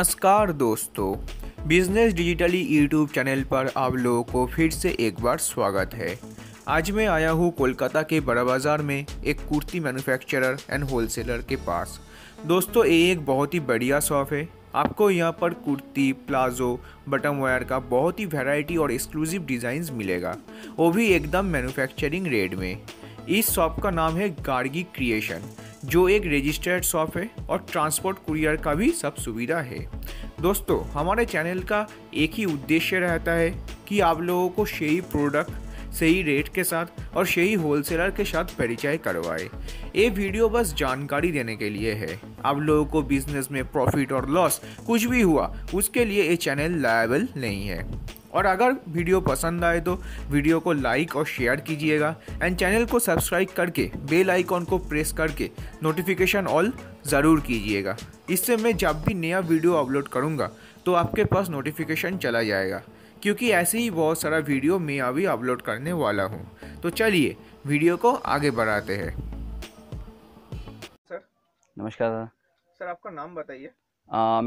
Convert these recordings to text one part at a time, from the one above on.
नमस्कार दोस्तों business digitally YouTube channel पर आप लोगों को फिर से एक बार स्वागत है आज मैं आया हूँ कोलकाता के बड़ा बाज़ार में एक कुर्ती मैन्युफैक्चरर एंड होलसेलर के पास दोस्तों ये एक बहुत ही बढ़िया शॉप है आपको यहाँ पर कुर्ती प्लाजो बटन वायर का बहुत ही वैरायटी और एक्सक्लूसिव डिज़ाइंस मिलेगा वो भी एकदम मैन्युफैक्चरिंग रेट में इस शॉप का नाम है गार्गी क्रिएशन जो एक रजिस्टर्ड शॉप है और ट्रांसपोर्ट कुरियर का भी सब सुविधा है दोस्तों हमारे चैनल का एक ही उद्देश्य रहता है कि आप लोगों को सही प्रोडक्ट सही रेट के साथ और सही होलसेलर के साथ परिचय करवाए ये वीडियो बस जानकारी देने के लिए है आप लोगों को बिजनेस में प्रॉफिट और लॉस कुछ भी हुआ उसके लिए ये चैनल लायबल नहीं है और अगर वीडियो पसंद आए तो वीडियो को लाइक और शेयर कीजिएगा एंड चैनल को सब्सक्राइब करके बेल आइकॉन को प्रेस करके नोटिफिकेशन ऑल ज़रूर कीजिएगा इससे मैं जब भी नया वीडियो अपलोड करूँगा तो आपके पास नोटिफिकेशन चला जाएगा क्योंकि ऐसे ही बहुत सारा वीडियो मैं अभी अपलोड करने वाला हूँ तो चलिए वीडियो को आगे बढ़ाते हैं सर नमस्कार सर आपका नाम बताइए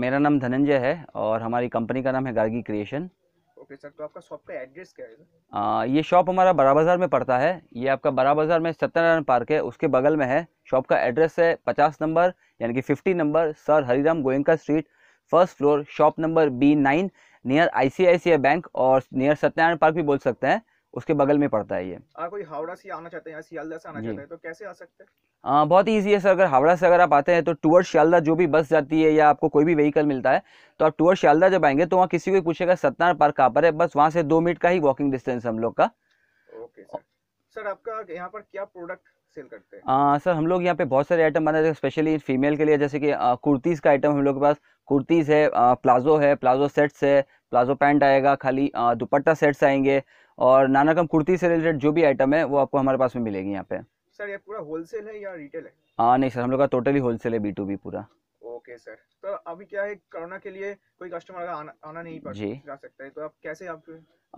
मेरा नाम धनंजय है और हमारी कंपनी का नाम है गार्गी क्रिएशन ओके सर तो आपका शॉप का एड्रेस क्या है सर आ, ये शॉप हमारा बड़ा बाज़ार में पड़ता है ये आपका बड़ा बाज़ार में सत्यनारायण पार्क है उसके बगल में है शॉप का एड्रेस है पचास नंबर यानी कि fifty number sir Hariram Goenka street first floor shop number B nine near I bank और नियर सत्यनारायण पार्क भी बोल सकते हैं उसके बगल में पड़ता है ये हाँ, कोई हावड़ा से आना चाहते हैं सियालदा से आना चाहते हैं तो कैसे आ सकते हैं आ, हाँ, बहुत ही ईजी है सर अगर हावड़ा से अगर आप आते हैं तो टूअर्ड शियालदा जो भी बस जाती है या आपको कोई भी व्हीकल मिलता है तो आप टूअर्ड शियालदा जब आएंगे तो वहाँ किसी को पूछेगा सतनार पार्क कहाँ पर है बस वहाँ से दो मिनट का ही वॉकिंग डिस्टेंस हम लोग का ओके सर सर आपका यहाँ पर क्या प्रोडक्ट सेल करते हैं सर हाँ, हम लोग यहाँ पे बहुत सारे आइटम बनाते हैं स्पेशली फीमेल के लिए जैसे कि कुर्तीज़ का आइटम हम लोग के पास कुर्तीज़ है प्लाजो है प्लाजो सेट्स है प्लाजो पैंट आएगा खाली दुपट्टा सेट्स आएंगे और नाना रकम कुर्ती से रिलेटेड जो भी आइटम है वो आपको हमारे पास में मिलेगी यहाँ पे सर ये पूरा होलसेल है या रिटेल है हाँ नहीं सर हम लोग का टोटली होलसेल है बी टू बी पूरा ओके सर तो अभी क्या है कोरोना के लिए कोई कस्टमर आना, आना नहीं पड़ जी जा सकता है तो आप कैसे आप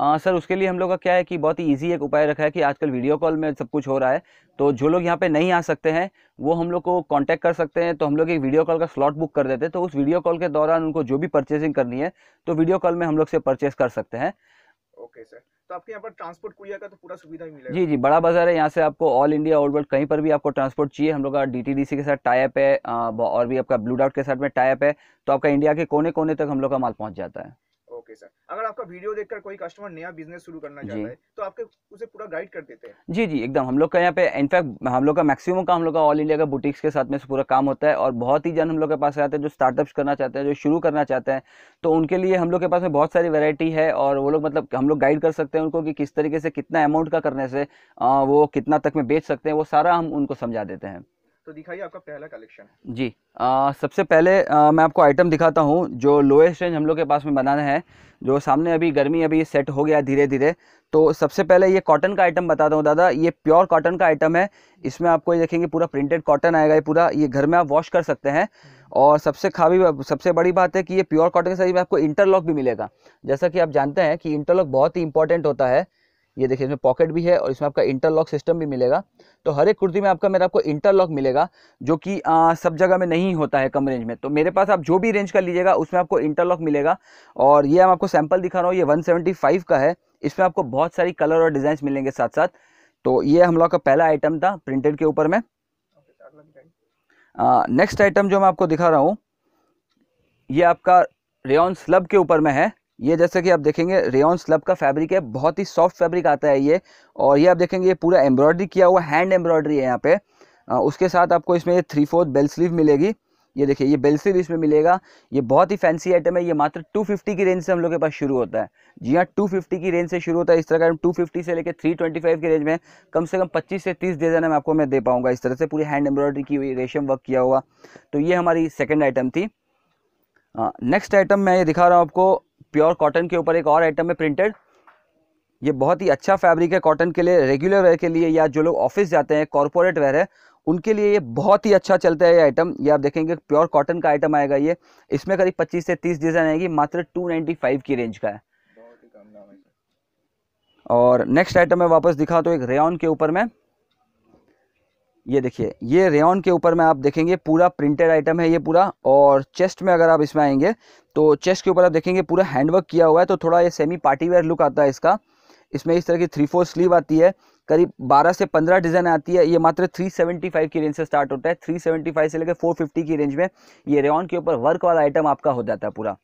आ, सर उसके लिए हम लोग का क्या है कि बहुत ही इजी एक उपाय रखा है कि आजकल वीडियो कॉल में सब कुछ हो रहा है तो जो लोग यहाँ पे नहीं आ सकते हैं वो हम लोग को कांटेक्ट कर सकते हैं तो हम लोग एक वीडियो कॉल का स्लॉट बुक कर देते हैं तो उस वीडियो कॉल के दौरान उनको जो भी परचेसिंग करनी है तो वीडियो कॉल में हम लोग से परचेस कर सकते हैं ओके सर तो आपके यहाँ पर ट्रांसपोर्ट कुरियर का तो पूरा सुविधा मिलेगा जी जी बड़ा बाजार है यहाँ से आपको ऑल इंडिया ऑल वर्ल्ड कहीं पर भी आपको ट्रांसपोर्ट चाहिए हम लोग का डीटीडीसी के साथ टाइप है और भी आपका ब्लू डाउट के साथ में टाइप है तो आपका इंडिया के कोने कोने तक हम लोग का माल पहुँच जाता है ओके सर अगर आपका वीडियो देखकर कोई कस्टमर नया बिजनेस शुरू करना चाहता है तो आपके उसे पूरा गाइड कर देते हैं जी जी एकदम हम लोग का यहाँ पे इनफैक्ट हम लोग का मैक्सिमम काम हम लोग का ऑल इंडिया का बुटीक्स के साथ में पूरा काम होता है और बहुत ही जन हम लोग के पास आते हैं जो स्टार्टअप्स करना चाहते हैं जो शुरू करना चाहते हैं तो उनके लिए हम लोग के पास में बहुत सारी वेरायटी है और वो लोग मतलब हम लोग गाइड कर सकते हैं उनको कि किस तरीके से कितना अमाउंट का करने से वो कितना तक में बेच सकते हैं वो सारा हम उनको समझा देते हैं तो दिखाइए आपका पहला कलेक्शन जी आ, सबसे पहले आ, मैं आपको आइटम दिखाता हूँ जो लोएस्ट रेंज हम लोग के पास में बनाना है जो सामने अभी गर्मी अभी सेट हो गया धीरे धीरे तो सबसे पहले ये कॉटन का आइटम बताता हूँ दादा ये प्योर कॉटन का आइटम है इसमें आपको ये देखेंगे पूरा प्रिंटेड कॉटन आएगा ये पूरा ये घर में आप वॉश कर सकते हैं और सबसे खाबी सबसे बड़ी बात है कि ये प्योर कॉटन के साथ में आपको इंटरलॉक भी मिलेगा जैसा कि आप जानते हैं कि इंटरलॉक बहुत ही इंपॉर्टेंट होता है ये देखिए इसमें पॉकेट भी है और इसमें आपका इंटरलॉक सिस्टम भी मिलेगा तो हर एक कुर्ती में आपका मेरा आपको इंटरलॉक मिलेगा जो कि सब जगह में नहीं होता है कम रेंज में तो मेरे पास आप जो भी रेंज का लीजिएगा उसमें आपको इंटरलॉक मिलेगा और ये हम आपको सैम्पल दिखा रहा हूँ ये वन का है इसमें आपको बहुत सारी कलर और डिज़ाइन मिलेंगे साथ साथ तो ये हम लोग का पहला आइटम था प्रिंटेड के ऊपर में नेक्स्ट आइटम जो मैं आपको दिखा रहा हूँ ये आपका रेन स्लब के ऊपर में है ये जैसे कि आप देखेंगे रेयन स्लब का फैब्रिक है बहुत ही सॉफ्ट फैब्रिक आता है ये और ये आप देखेंगे ये पूरा एम्ब्रॉयडरी किया हुआ हैंड एम्ब्रॉयडरी है यहाँ पे आ, उसके साथ आपको इसमें ये थ्री फोर्थ बेल स्लीव मिलेगी ये देखिए ये बेल स्लीव इसमें मिलेगा ये बहुत ही फैंसी आइटम है ये मात्र 250 की रेंज से हम लोग के पास शुरू होता है जी हाँ 250 की रेंज से शुरू होता है इस तरह का टू फिफ्टी से लेकर 325 की रेंज में कम से कम 25 से 30 डिज़ाइन में आपको मैं दे पाऊंगा इस तरह से पूरी हैंड एम्ब्रॉयडरी की हुई रेशम वर्क किया हुआ तो ये हमारी सेकेंड आइटम थी नेक्स्ट आइटम मैं ये दिखा रहा हूँ आपको प्योर कॉटन के ऊपर एक और आइटम है प्रिंटेड ये बहुत ही अच्छा फैब्रिक है कॉटन के लिए रेगुलर वेयर के लिए या जो लोग ऑफिस जाते हैं कॉरपोरेट वेयर है उनके लिए ये बहुत ही अच्छा चलता है ये आइटम ये आप देखेंगे प्योर कॉटन का आइटम आएगा ये इसमें करीब 25 से 30 डिज़ाइन आएगी मात्र 295 की रेंज का है और नेक्स्ट आइटम मैं वापस दिखा तो एक रेन के ऊपर में ये देखिए ये रेन के ऊपर में आप देखेंगे पूरा प्रिंटेड आइटम है ये पूरा और चेस्ट में अगर आप इसमें आएंगे तो चेस्ट के ऊपर आप देखेंगे पूरा हैंडवर्क किया हुआ है तो थोड़ा ये सेमी पार्टी वेयर लुक आता है इसका इसमें इस तरह की थ्री फोर स्लीव आती है करीब 12 से 15 डिज़ाइन आती है ये मात्र 375 की रेंज से स्टार्ट होता है 375 से लेकर 450 की रेंज में ये रेन के ऊपर वर्क वाला आइटम आपका हो जाता है पूरा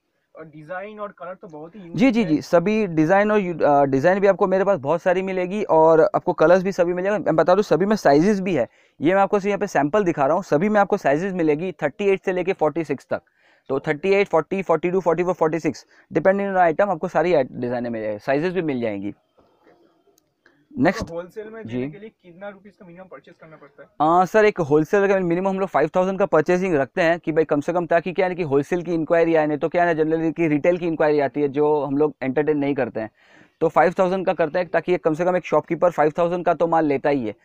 डिज़ाइन और कलर तो बहुत ही जी जी जी सभी डिज़ाइन और डिज़ाइन भी आपको मेरे पास बहुत सारी मिलेगी और आपको कलर्स भी सभी मिलेगा मैं बता दूँ सभी में साइजेस भी है ये मैं आपको यहाँ पे सैंपल दिखा रहा हूँ सभी में आपको साइजेस मिलेगी थर्टी एट से लेके फोर्टी सिक्स तक तो 38, 40, 42, 44, 46 डिपेंडिंग ऑन आइटम आपको सारी डिज़ाइनें मिल जाएगी साइजेस भी मिल जाएंगी नेक्स्ट होलसेल में जी के लिए कितना रुपीज का मिनिमम परचेस करना पड़ता है सर एक होलसेल का मिनिमम हम लोग फाइव थाउजेंड का परचेसिंग रखते हैं कि भाई कम से कम ताकि क्या है कि होलसेल की इंक्वायरी आए नहीं तो क्या है जनरली की रिटेल की इंक्वायरी आती है जो हम लोग एंटरटेन नहीं करते हैं तो फाइव थाउजेंड का करते हैं ताकि कम से कम एक शॉपकीपर फाइव थाउजेंड का तो माल लेता ही है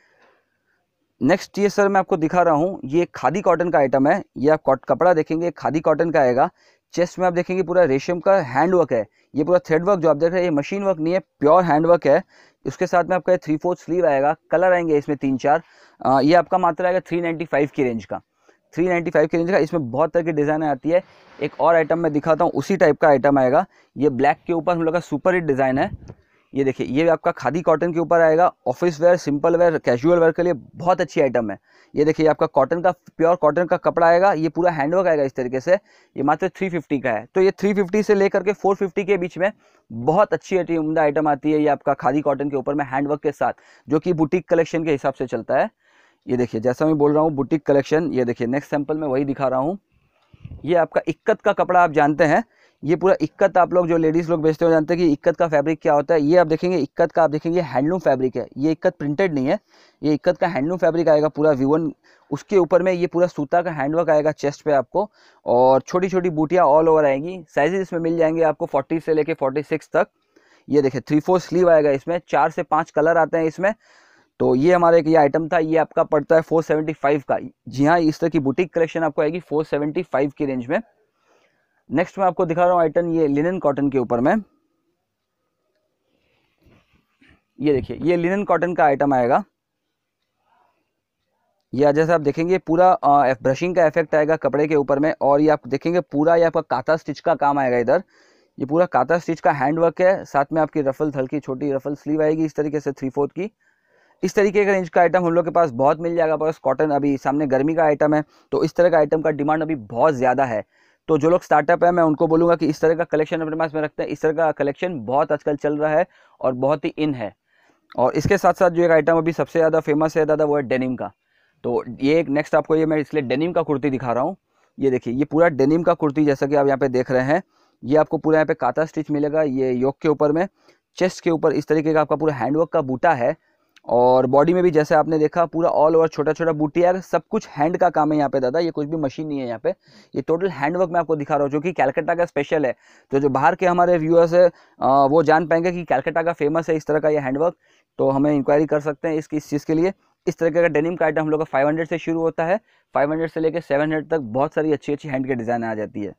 नेक्स्ट ये सर मैं आपको दिखा रहा हूँ ये खादी कॉटन का आइटम है ये आप कपड़ा देखेंगे खादी कॉटन का आएगा चेस्ट में आप देखेंगे पूरा रेशम का हैंडवर्क है ये पूरा थ्रेड वर्क जो आप देख रहे हैं ये मशीन वर्क नहीं है प्योर हैंडवर्क है उसके साथ में आपका ये थ्री फोर्थ स्लीव आएगा कलर आएंगे इसमें तीन चार आ, ये आपका मात्र आएगा थ्री नाइन्टी फाइव की रेंज का थ्री नाइन्टी फाइव की रेंज का इसमें बहुत तरह की डिज़ाइन आती है एक और आइटम मैं दिखाता हूँ उसी टाइप का आइटम आएगा ये ब्लैक के ऊपर हम लोग का सुपर हिट डिज़ाइन है ये देखिए ये आपका खादी कॉटन के ऊपर आएगा office wear simple wear casual wear के लिए बहुत अच्छी आइटम है ये देखिए आपका कॉटन का प्योर कॉटन का कपड़ा आएगा ये पूरा हैंडवर्क आएगा इस तरीके से ये मात्र 350 का है तो ये 350 से लेकर के 450 के बीच में बहुत अच्छी उमदा आइटम आती है ये आपका खादी कॉटन के ऊपर में हैंडवर्क के साथ जो कि बुटीक कलेक्शन के हिसाब से चलता है ये देखिए जैसा मैं बोल रहा हूँ बुटीक कलेक्शन ये देखिए नेक्स्ट सैंपल में वही दिखा रहा हूँ ये आपका इक्कत का कपड़ा आप जानते हैं ये पूरा इक्कत आप लोग जो लेडीज़ लोग बेचते हो जानते हैं कि इक्कत का फैब्रिक क्या होता है ये आप देखेंगे इक्कत का आप देखेंगे हैंडलूम फैब्रिक है ये इक्कत प्रिंटेड नहीं है ये इक्कत का हैंडलूम फैब्रिक आएगा पूरा व्यूवन उसके ऊपर में ये पूरा सूता का हैंडवर्क आएगा चेस्ट पे आपको और छोटी छोटी बूटियाँ ऑल ओवर आएंगी साइजेज इसमें मिल जाएंगे आपको फोर्टी से लेकर फोर्टी सिक्स तक ये देखे थ्री फोर स्लीव आएगा इसमें चार से पाँच कलर आते हैं इसमें तो ये हमारा एक ये आइटम था ये आपका पड़ता है फोर का जी हाँ इस तरह की बुटीक कलेक्शन आपको आएगी फोर की रेंज में नेक्स्ट मैं आपको दिखा रहा हूँ आइटन ये लिनन कॉटन के ऊपर में ये देखिए ये लिनन कॉटन का आइटम आएगा या जैसे आप देखेंगे पूरा ब्रशिंग का इफेक्ट आएगा कपड़े के ऊपर में और ये आप देखेंगे पूरा ये आपका काता स्टिच का काम आएगा इधर ये पूरा काता स्टिच का हैंड वर्क है साथ में आपकी रफल हल्की छोटी रफल स्लीव आएगी इस तरीके से थ्री फोर्थ की इस तरीके का रेंज का आइटम हम लोग के पास बहुत मिल जाएगा बस कॉटन अभी सामने गर्मी का आइटम है तो इस तरह का आइटम का डिमांड अभी बहुत ज़्यादा है तो जो लोग स्टार्टअप है मैं उनको बोलूँगा कि इस तरह का कलेक्शन अपने पास में रखते हैं इस तरह का कलेक्शन बहुत आजकल चल रहा है और बहुत ही इन है और इसके साथ साथ जो एक आइटम अभी सबसे ज़्यादा फेमस है दादा वो है डेनिम का तो ये एक नेक्स्ट आपको ये मैं इसलिए डेनिम का कुर्ती दिखा रहा हूँ ये देखिए ये पूरा डेनिम का कुर्ती जैसा कि आप यहाँ पे देख रहे हैं ये आपको पूरा यहाँ पे काता स्टिच मिलेगा ये योग के ऊपर में चेस्ट के ऊपर इस तरीके का आपका पूरा हैंडवर्क का बूटा है और बॉडी में भी जैसे आपने देखा पूरा ऑल ओवर छोटा छोटा बूटी यार सब कुछ हैंड का काम है यहाँ पे दादा ये कुछ भी मशीन नहीं है यहाँ पे ये टोटल हैंडवर्क मैं आपको दिखा रहा हूँ जो कि कैलकटा का स्पेशल है तो जो बाहर के हमारे व्यूअर्स है वो जान पाएंगे कि कैलकटा का फेमस है इस तरह का ये हैंडवर्क तो हमें इंक्वायरी कर सकते हैं इसकी इस चीज़ के लिए इस तरीके का डेनिम का आइटम हम लोग का फाइव से शुरू होता है फाइव से लेकर सेवन तक बहुत सारी अच्छी अच्छी हैंड के डिज़ाइन आ जाती है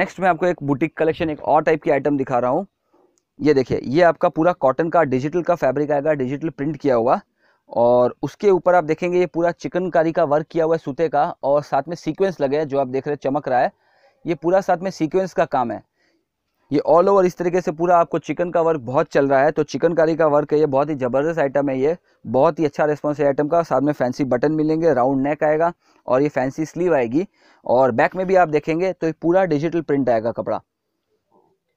नेक्स्ट मैं आपको एक बुटीक कलेक्शन एक और टाइप की आइटम दिखा रहा हूँ ये देखिए ये आपका पूरा कॉटन का डिजिटल का फैब्रिक आएगा डिजिटल प्रिंट किया हुआ और उसके ऊपर आप देखेंगे ये पूरा चिकनकारी का वर्क किया हुआ है सूते का और साथ में सीक्वेंस लगे हैं जो आप देख रहे हैं चमक रहा है ये पूरा साथ में सीक्वेंस का काम है ये ऑल ओवर इस तरीके से पूरा आपको चिकन का वर्क बहुत चल रहा है तो चिकनकारी का वर्क है ये बहुत ही ज़बरदस्त आइटम है ये बहुत ही अच्छा रिस्पॉन्स है आइटम का साथ में फैंसी बटन मिलेंगे राउंड नेक आएगा और ये फैंसी स्लीव आएगी और बैक में भी आप देखेंगे तो ये पूरा डिजिटल प्रिंट आएगा कपड़ा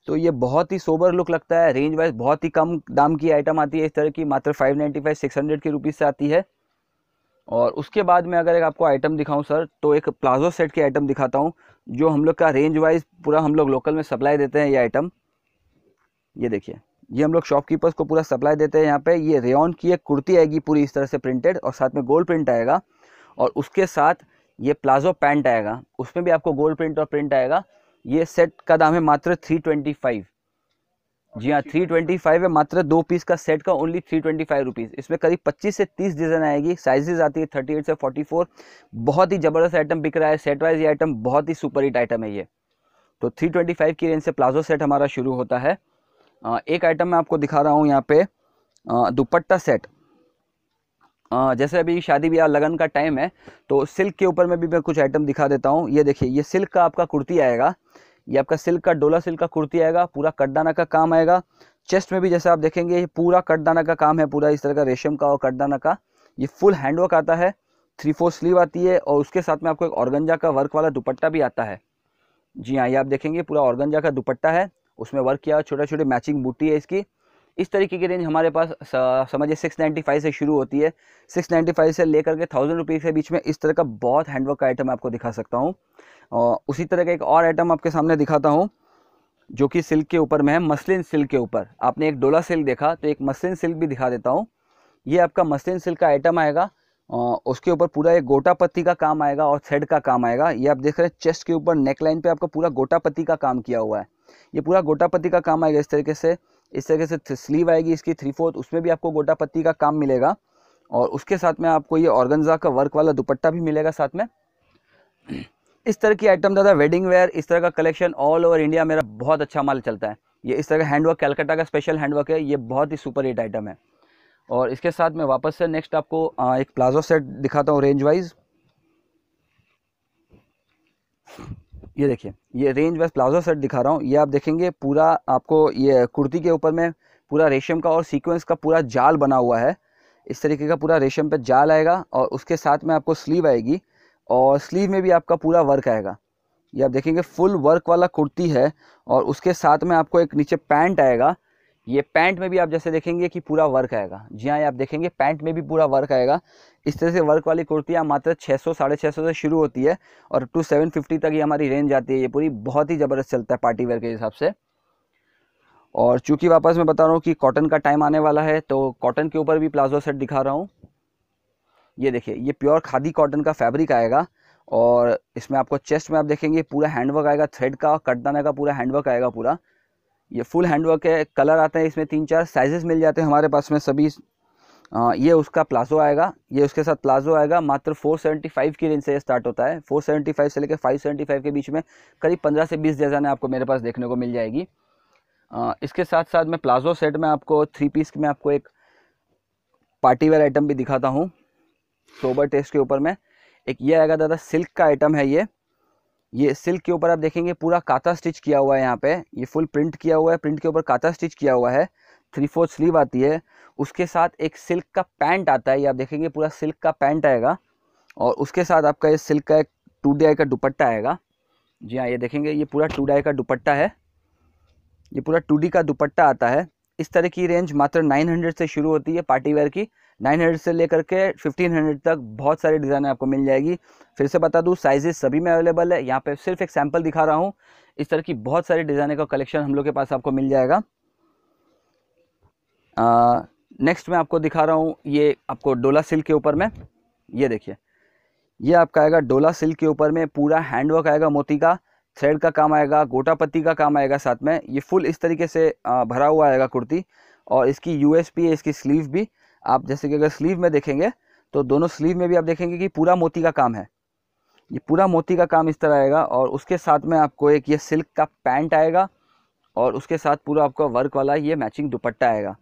तो ये बहुत ही सोबर लुक लगता है रेंज वाइज बहुत ही कम दाम की आइटम आती है इस तरह की मात्र five ninety five six hundred की रुपीज़ से आती है और उसके बाद में अगर एक आपको आइटम दिखाऊं सर तो एक प्लाजो सेट की आइटम दिखाता हूं जो हम लोग का रेंज वाइज पूरा हम लोग लोकल में सप्लाई देते हैं ये आइटम ये देखिए ये हम लोग शॉपकीपर्स को पूरा सप्लाई देते हैं यहाँ पर ये रेन की एक कुर्ती आएगी पूरी इस तरह से प्रिंटेड और साथ में गोल्ड प्रिंट आएगा और उसके साथ ये प्लाजो पैंट आएगा उसमें भी आपको गोल्ड प्रिंट और प्रिंट आएगा ये सेट का दाम है मात्र थ्री ट्वेंटी फाइव जी हाँ थ्री ट्वेंटी फाइव है मात्र दो पीस का सेट का only three twenty five rupees इसमें करीब पच्चीस से तीस डिज़ाइन आएगी साइजेज आती है थर्टी एट से फोर्टी फोर बहुत ही ज़बरदस्त आइटम बिक रहा है सेट वाइज ये आइटम बहुत ही सुपर हिट आइटम है ये तो थ्री ट्वेंटी फाइव की रेंज से प्लाजो सेट हमारा शुरू होता है एक आइटम मैं आपको दिखा रहा हूँ यहाँ पे दुपट्टा सेट जैसे अभी शादी ब्याह लगन का टाइम है तो सिल्क के ऊपर में भी मैं कुछ आइटम दिखा देता हूँ ये देखिए ये सिल्क का आपका कुर्ती आएगा ये आपका सिल्क का डोला सिल्क का कुर्ती आएगा पूरा कटदाना का काम आएगा चेस्ट में भी जैसे आप देखेंगे पूरा कटदाना का काम है पूरा इस तरह का रेशम का और कटदाना का ये फुल हैंडवर्क आता है थ्री फोर स्लीव आती है और उसके साथ में आपको एक ऑर्गंजा का वर्क वाला दुपट्टा भी आता है जी हाँ ये आप देखेंगे पूरा ऑर्गनजा का दुपट्टा है उसमें वर्क किया छोटे छोटे मैचिंग बूटी है इसकी इस तरीके की रेंज हमारे पास समझिए 695 से शुरू होती है 695 से लेकर के थाउजेंड रुपीज़ के बीच में इस तरह का बहुत हैंडवर्क का आइटम आपको दिखा सकता हूँ उसी तरह का एक और आइटम आपके सामने दिखाता हूँ जो कि सिल्क के ऊपर में है मसलिन सिल्क के ऊपर आपने एक डोला सिल्क देखा तो एक मसलिन सिल्क भी दिखा देता हूँ ये आपका मसलिन सिल्क का आइटम आएगा उसके ऊपर पूरा एक गोटा पत्ती का काम आएगा और थ्रेड का काम आएगा ये आप देख रहे हैं चेस्ट के ऊपर नेक लाइन पे आपका पूरा गोटा पत्ती का काम किया हुआ है ये पूरा गोटा पत्ती का काम आएगा इस तरीके से इस तरीके से स्लीव आएगी इसकी थ्री फोर्थ उसमें भी आपको गोटा पत्ती का काम मिलेगा और उसके साथ में आपको ये ऑर्गेन्जा का वर्क वाला दुपट्टा भी मिलेगा साथ में इस तरह की आइटम दादा वेडिंग वेयर इस तरह का कलेक्शन ऑल ओवर इंडिया मेरा बहुत अच्छा माल चलता है ये इस तरह का हैंडवर्क कैलकटा का स्पेशल हैंडवर्क है ये बहुत ही सुपर हिट आइटम है और इसके साथ में वापस से नेक्स्ट आपको एक प्लाजो सेट दिखाता हूँ रेंज वाइज़ ये देखिए ये रेंज वाइज प्लाजो सेट दिखा रहा हूँ ये आप देखेंगे पूरा आपको ये कुर्ती के ऊपर में पूरा रेशम का और सीक्वेंस का पूरा जाल बना हुआ है इस तरीके का पूरा रेशम पे जाल आएगा और उसके साथ में आपको स्लीव आएगी और स्लीव में भी आपका पूरा वर्क आएगा ये आप देखेंगे फुल वर्क वाला कुर्ती है और उसके साथ में आपको एक नीचे पैंट आएगा ये पैंट में भी आप जैसे देखेंगे कि पूरा वर्क आएगा जी हाँ ये आप देखेंगे पैंट में भी पूरा वर्क आएगा इस तरह से वर्क वाली कुर्तियाँ मात्र 600 सौ साढ़े छः से शुरू होती है और टू सेवन फिफ्टी तक ये हमारी रेंज आती है ये पूरी बहुत ही ज़बरदस्त चलता है पार्टी वेयर के हिसाब से और चूँकि वापस मैं बता रहा हूँ कि कॉटन का टाइम आने वाला है तो कॉटन के ऊपर भी प्लाजो सेट दिखा रहा हूँ ये देखिए ये प्योर खादी कॉटन का फैब्रिक आएगा और इसमें आपको चेस्ट में आप देखेंगे पूरा हैंडवर्क आएगा थ्रेड का कटदाना का पूरा हैंडवर्क आएगा पूरा ये फुल हैंड वर्क है कलर आते हैं इसमें तीन चार साइजेस मिल जाते हैं हमारे पास में सभी आ, ये उसका प्लाजो आएगा ये उसके साथ प्लाजो आएगा मात्र 475 की रेंज से ये स्टार्ट होता है 475 से लेकर 575 के बीच में करीब 15 से 20 डिज़ाइन आपको मेरे पास देखने को मिल जाएगी आ, इसके साथ साथ मैं प्लाजो सेट में आपको थ्री पीस में आपको एक पार्टी वेयर आइटम भी दिखाता हूँ सोबर टेस्ट के ऊपर में एक ये आएगा दादा सिल्क का आइटम है ये ये सिल्क के ऊपर आप देखेंगे पूरा काता स्टिच किया हुआ है यहाँ पे ये फुल प्रिंट किया हुआ है प्रिंट के ऊपर काता स्टिच किया हुआ है थ्री फोर्थ स्लीव आती है उसके साथ एक सिल्क का पैंट आता है ये आप देखेंगे पूरा सिल्क का पैंट आएगा और उसके साथ आपका ये सिल्क का एक टू डाई का दुपट्टा आएगा जी हाँ ये देखेंगे ये पूरा टू डाई का दुपट्टा है ये पूरा टू का दुपट्टा आता है इस तरह की रेंज मात्र हंड्रेड से शुरू होती है पार्टी वेयर की 900 से लेकर के 1500 तक बहुत सारी डिज़ाइन आपको मिल जाएगी फिर से बता दूँ साइजेस सभी में अवेलेबल है यहाँ पे सिर्फ एक सैम्पल दिखा रहा हूँ इस तरह की बहुत सारी डिज़ाइने का कलेक्शन हम लोग के पास आपको मिल जाएगा नेक्स्ट मैं आपको दिखा रहा हूँ ये आपको डोला सिल्क के ऊपर में ये देखिए ये आपका आएगा डोला सिल्क के ऊपर में पूरा हैंडवर्क आएगा मोती का थ्रेड का काम आएगा गोटा पत्ती का काम आएगा साथ में ये फुल इस तरीके से भरा हुआ आएगा कुर्ती और इसकी यूएसपी है इसकी स्लीव भी आप जैसे कि अगर स्लीव में देखेंगे तो दोनों स्लीव में भी आप देखेंगे कि पूरा मोती का काम है ये पूरा मोती का काम इस तरह आएगा और उसके साथ में आपको एक ये सिल्क का पैंट आएगा और उसके साथ पूरा आपका वर्क वाला ये मैचिंग दुपट्टा आएगा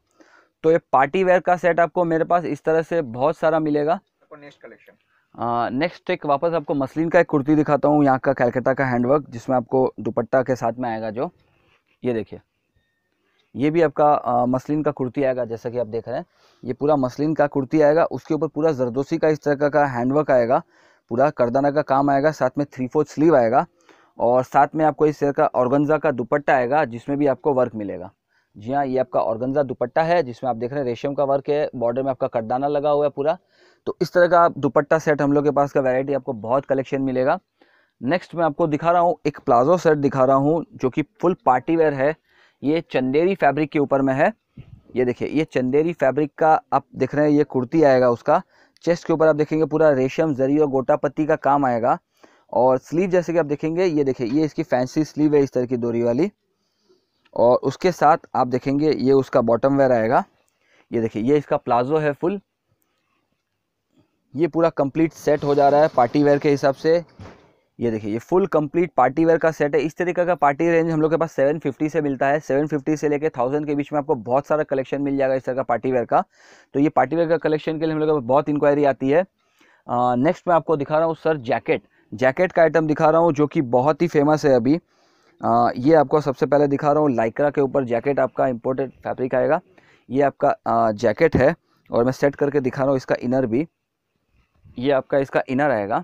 तो ये पार्टी वेयर का सेट आपको मेरे पास इस तरह से बहुत सारा मिलेगा नेक्स्ट कलेक्शन नेक्स्ट एक वापस आपको मसलिन का एक कुर्ती दिखाता हूँ यहाँ का कैलकाता का हैंडवर्क जिसमें आपको दुपट्टा के साथ में आएगा जो ये देखिए ये भी आपका मसलिन का कुर्ती आएगा जैसा कि आप देख रहे हैं ये पूरा मसलिन का कुर्ती आएगा उसके ऊपर पूरा जरदोसी का इस तरह का हैंडवर्क आएगा पूरा करदाना का काम आएगा साथ में थ्री फोर्थ स्लीव आएगा और साथ में आपको इस तरह का ऑर्गनजा का दुपट्टा आएगा जिसमें भी आपको वर्क मिलेगा जी हाँ ये आपका ऑर्गनजा दुपट्टा है जिसमें आप देख रहे हैं रेशम का वर्क है बॉर्डर में आपका करदाना लगा हुआ है पूरा तो इस तरह का दुपट्टा सेट हम लोग के पास का वैरायटी आपको बहुत कलेक्शन मिलेगा नेक्स्ट मैं आपको दिखा रहा हूँ एक प्लाजो सेट दिखा रहा हूँ जो कि फुल पार्टी वेयर है ये चंदेरी फैब्रिक के ऊपर में है ये देखिए ये चंदेरी फैब्रिक का आप देख रहे हैं ये कुर्ती आएगा उसका चेस्ट के ऊपर आप देखेंगे पूरा रेशम जरी और गोटापत्ती का काम आएगा और स्लीव जैसे कि आप देखेंगे ये देखिए ये इसकी फैंसी स्लीव है इस तरह की दोरी वाली और उसके साथ आप देखेंगे ये उसका बॉटम वेयर आएगा ये देखिए ये इसका प्लाजो है फुल ये पूरा कंप्लीट सेट हो जा रहा है पार्टी वेयर के हिसाब से ये देखिए ये फुल कंप्लीट पार्टी वेयर का सेट है इस तरीके का पार्टी रेंज हम लोग के पास 750 से मिलता है 750 से लेके 1000 के बीच में आपको बहुत सारा कलेक्शन मिल जाएगा इस तरह का पार्टी वेयर का तो ये पार्टी वेयर का कलेक्शन के लिए हम लोग बहुत इंक्वायरी आती है नेक्स्ट मैं आपको दिखा रहा हूँ सर जैकेट जैकेट का आइटम दिखा रहा हूँ जो कि बहुत ही फेमस है अभी आ, ये आपको सबसे पहले दिखा रहा हूँ लाइक्रा के ऊपर जैकेट आपका इम्पोर्टेड फैब्रिक आएगा ये आपका जैकेट है और मैं सेट करके दिखा रहा हूँ इसका इनर भी ये आपका इसका इनर आएगा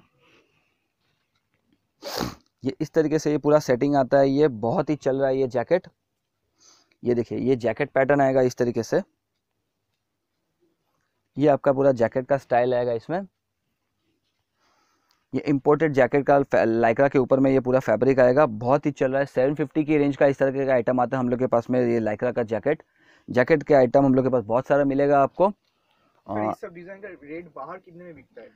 ये इस तरीके से ये पूरा सेटिंग आता है ये बहुत ही चल रहा है ये जैकेट ये देखिए ये जैकेट पैटर्न आएगा इस तरीके से ये आपका पूरा जैकेट का स्टाइल आएगा इसमें ये इम्पोर्टेड जैकेट का लाइक्रा के ऊपर में ये पूरा फैब्रिक आएगा बहुत ही चल रहा है सेवन फिफ्टी की रेंज का इस तरह का आइटम आता है हम लोग के पास में ये लाइक्रा का जैकेट जैकेट के आइटम हम लोग के पास बहुत सारा मिलेगा आपको सब डिजाइन का रेट बाहर कितने में बिकता है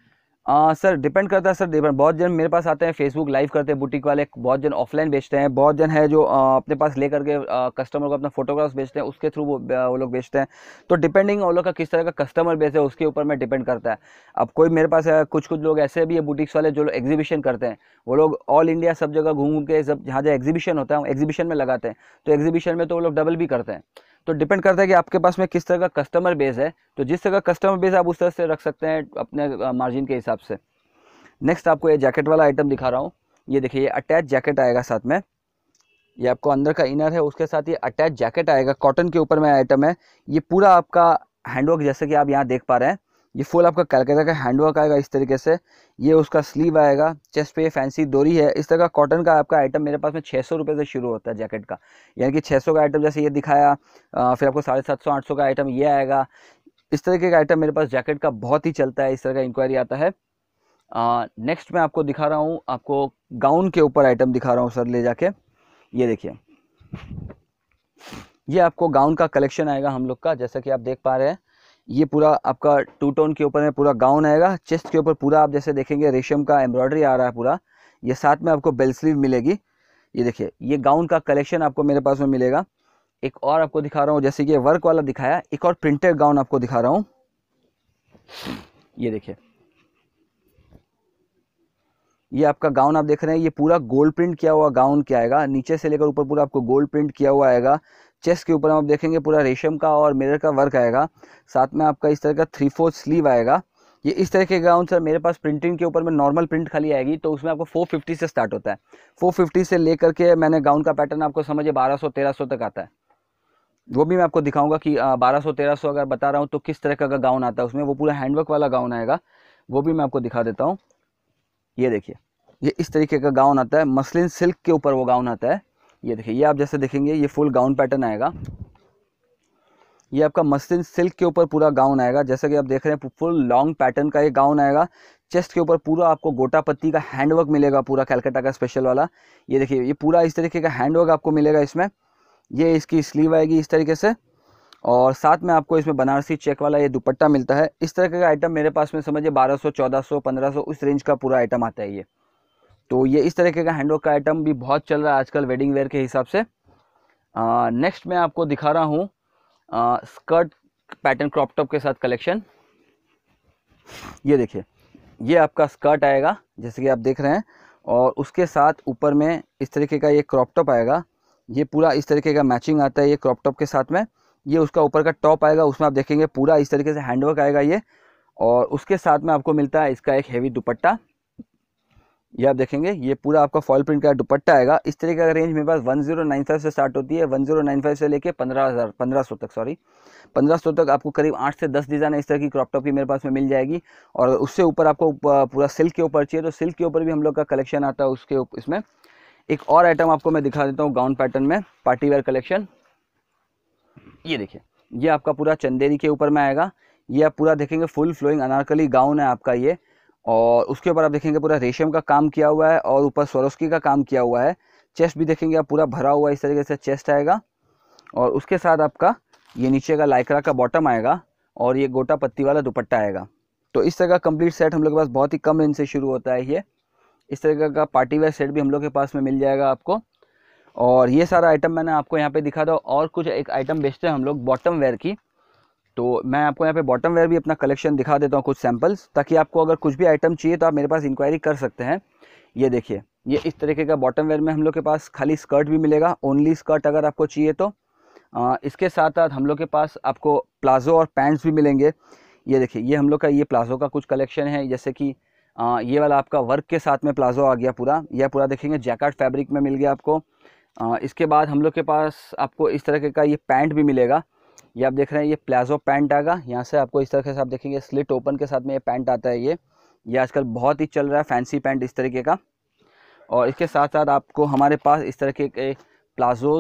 आ, सर डिपेंड करता है सर डिपेंड बहुत जन मेरे पास आते हैं फेसबुक लाइव करते हैं बुटीक वाले बहुत जन ऑफलाइन बेचते हैं बहुत जन है जो आ, अपने पास ले करके कस्टमर को अपना फोटोग्राफ्स बेचते हैं उसके थ्रू वो वो लोग बेचते हैं तो डिपेंडिंग वो लोग का किस तरह का कस्टमर बेस है उसके ऊपर मैं डिपेंड करता है अब कोई मेरे पास कुछ कुछ लोग ऐसे भी है बुटीक्स वाले जो लोग एग्जीबिशन करते हैं वो लोग ऑल इंडिया सब जगह घूम घूम के सब जहाँ जहाँ एग्जीबिशन होता है एग्जीबिशन में लगाते हैं तो एग्जीबिशन में तो वो लोग डबल भी करते हैं तो डिपेंड करता है कि आपके पास में किस तरह का कस्टमर बेस है तो जिस तरह का कस्टमर बेस आप उस तरह से रख सकते हैं अपने मार्जिन के हिसाब से नेक्स्ट आपको ये जैकेट वाला आइटम दिखा रहा हूँ ये देखिए ये अटैच जैकेट आएगा साथ में ये आपको अंदर का इनर है उसके साथ ये अटैच जैकेट आएगा कॉटन के ऊपर में आइटम है ये पूरा आपका हैंडवर्क जैसे कि आप यहाँ देख पा रहे हैं ये फुल आपका कैलकाता का हैंडवर्क आएगा इस तरीके से ये उसका स्लीव आएगा चेस्ट पे ये फैंसी दोरी है इस तरह का कॉटन का आपका आइटम मेरे पास में छः सौ से शुरू होता है जैकेट का यानी कि छः सौ का आइटम जैसे ये दिखाया फिर आपको साढ़े सात सौ आठ सौ का आइटम ये आएगा इस तरीके का आइटम मेरे पास जैकेट का बहुत ही चलता है इस तरह का इंक्वायरी आता है नेक्स्ट मैं आपको दिखा रहा हूँ आपको गाउन के ऊपर आइटम दिखा रहा हूँ सर ले जाके ये देखिए ये आपको गाउन का कलेक्शन आएगा हम लोग का जैसा कि आप देख पा रहे हैं ये पूरा आपका टू टोन के ऊपर में पूरा गाउन आएगा चेस्ट के ऊपर पूरा आप जैसे देखेंगे रेशम का एम्ब्रॉयडरी आ रहा है पूरा ये साथ में आपको बेल स्लीव मिलेगी ये देखिए ये गाउन का कलेक्शन आपको मेरे पास में मिलेगा एक और आपको दिखा रहा हूँ जैसे कि वर्क वाला दिखाया एक और प्रिंटेड गाउन आपको दिखा रहा हूँ ये देखिए ये आपका गाउन आप देख रहे हैं ये पूरा गोल्ड प्रिंट किया हुआ गाउन क्या आएगा नीचे से लेकर ऊपर पूरा आपको गोल्ड प्रिंट किया हुआ आएगा चेस्ट के ऊपर हम आप देखेंगे पूरा रेशम का और मिरर का वर्क आएगा साथ में आपका इस तरह का थ्री फोर्थ स्लीव आएगा ये इस तरह के गाउन सर मेरे पास प्रिंटिंग के ऊपर में नॉर्मल प्रिंट खाली आएगी तो उसमें आपको 450 से स्टार्ट होता है 450 से लेकर के मैंने गाउन का पैटर्न आपको समझिए 1200 1300 तक आता है वो भी मैं आपको दिखाऊंगा कि 1200 1300 अगर बता रहा हूँ तो किस तरह का गाउन आता है उसमें वो पूरा हैंडवर्क वाला गाउन आएगा वो भी मैं आपको दिखा देता हूँ ये देखिए ये इस तरीके का गाउन आता है मसलिन सिल्क के ऊपर वो गाउन आता है ये देखिए ये आप जैसे देखेंगे ये फुल गाउन पैटर्न आएगा ये आपका मस्तिन सिल्क के ऊपर पूरा गाउन आएगा जैसा कि आप देख रहे हैं फुल लॉन्ग पैटर्न का ये गाउन आएगा चेस्ट के ऊपर पूरा आपको गोटा पत्ती का हैंडवर्क मिलेगा पूरा कैलकाटा का स्पेशल वाला ये देखिए ये पूरा इस तरीके का हैंडवर्क आपको मिलेगा इसमें ये इसकी स्लीव आएगी इस तरीके से और साथ में आपको इसमें बनारसी चेक वाला ये दुपट्टा मिलता है इस तरह का आइटम मेरे पास में समझिए सौ 1400 1500 उस रेंज का पूरा आइटम आता है ये तो ये इस तरीके का हैंडवर्क का आइटम भी बहुत चल रहा है आजकल वेडिंग वेयर के हिसाब से नेक्स्ट मैं आपको दिखा रहा हूँ स्कर्ट पैटर्न क्रॉप टॉप के साथ कलेक्शन ये देखिए ये आपका स्कर्ट आएगा जैसे कि आप देख रहे हैं और उसके साथ ऊपर में इस तरीके का ये क्रॉप टॉप आएगा ये पूरा इस तरीके का मैचिंग आता है ये क्रॉप टॉप के साथ में ये उसका ऊपर का टॉप आएगा उसमें आप देखेंगे पूरा इस तरीके से हैंडवर्क आएगा ये और उसके साथ में आपको मिलता है इसका एक हैवी दुपट्टा ये आप देखेंगे ये पूरा आपका फॉल प्रिंट का दुपट्टा आएगा इस तरह का रेंज मेरे पास 1095 से स्टार्ट होती है 1095 से लेके 15000 1500 तक सॉरी 1500 तक आपको करीब 8 से 10 डिज़ाइन इस तरह की क्रॉप टॉप की मेरे पास में मिल जाएगी और उससे ऊपर आपको पूरा सिल्क के ऊपर चाहिए तो सिल्क के ऊपर भी हम लोग का कलेक्शन आता है उसके इसमें एक और आइटम आपको मैं दिखा देता हूँ गाउन पैटर्न में पार्टीवेयर कलेक्शन ये देखिए ये आपका पूरा चंदेरी के ऊपर में आएगा ये आप पूरा देखेंगे फुल फ्लोइंग अनारकली गाउन है आपका ये और उसके ऊपर आप देखेंगे पूरा रेशम का काम किया हुआ है और ऊपर स्वरोस्की का काम किया हुआ है चेस्ट भी देखेंगे आप पूरा भरा हुआ इस तरीके से चेस्ट आएगा और उसके साथ आपका ये नीचे का लाइकरा का बॉटम आएगा और ये गोटा पत्ती वाला दुपट्टा आएगा तो इस तरह का कंप्लीट सेट हम लोग के पास बहुत ही कम रेंज से शुरू होता है ये इस तरह का पार्टी वेयर सेट भी हम लोग के पास में मिल जाएगा आपको और ये सारा आइटम मैंने आपको यहाँ पे दिखा था और कुछ एक आइटम बेचते हैं हम लोग बॉटम वेयर की तो मैं आपको यहाँ पे बॉटम वेयर भी अपना कलेक्शन दिखा देता हूँ कुछ सैम्पल्स ताकि आपको अगर कुछ भी आइटम चाहिए तो आप मेरे पास इंक्वायरी कर सकते हैं ये देखिए ये इस तरीके का बॉटम वेयर में हम लोग के पास खाली स्कर्ट भी मिलेगा ओनली स्कर्ट अगर आपको चाहिए तो आ, इसके साथ साथ हम लोग के पास आपको प्लाजो और पैंट्स भी मिलेंगे ये देखिए ये हम लोग का ये प्लाजो का कुछ कलेक्शन है जैसे कि आ, ये वाला आपका वर्क के साथ में प्लाजो आ गया पूरा यह पूरा देखेंगे जैकेट फैब्रिक में मिल गया आपको आ, इसके बाद हम लोग के पास आपको इस तरीके का ये पैंट भी मिलेगा ये आप देख रहे हैं ये प्लाजो पैंट आएगा यहाँ से आपको इस तरह से आप देखेंगे स्लिट ओपन के साथ में ये पैंट आता है ये ये आजकल बहुत ही चल रहा है फैंसी पैंट इस तरीके का और इसके साथ साथ आपको हमारे पास इस तरीके के प्लाजो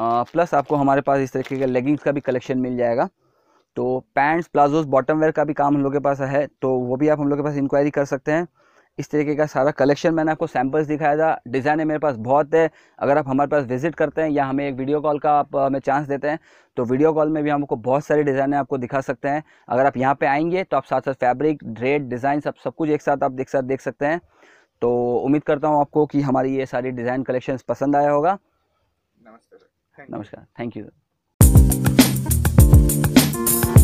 प्लस आपको हमारे पास इस तरीके के लेगिंग्स का भी कलेक्शन मिल जाएगा तो पैंट्स प्लाजोज बॉटम वेयर का भी काम हम लोग के पास है तो वो भी आप हम लोग के पास इंक्वायरी कर सकते हैं इस तरीके का सारा कलेक्शन मैंने आपको सैम्पल्स दिखाया था डिज़ाइन है मेरे पास बहुत है अगर आप हमारे पास विजिट करते हैं या हमें एक वीडियो कॉल का आप हमें चांस देते हैं तो वीडियो कॉल में भी हमको बहुत सारी डिज़ाइनें आपको दिखा सकते हैं अगर आप यहाँ पर आएंगे तो आप साथ साथ फैब्रिक रेट डिज़ाइन सब सब कुछ एक साथ आप एक साथ देख सकते हैं तो उम्मीद करता हूँ आपको कि हमारी ये सारी डिज़ाइन कलेक्शन पसंद आया होगा नमस्कार नमस्कार थैंक यू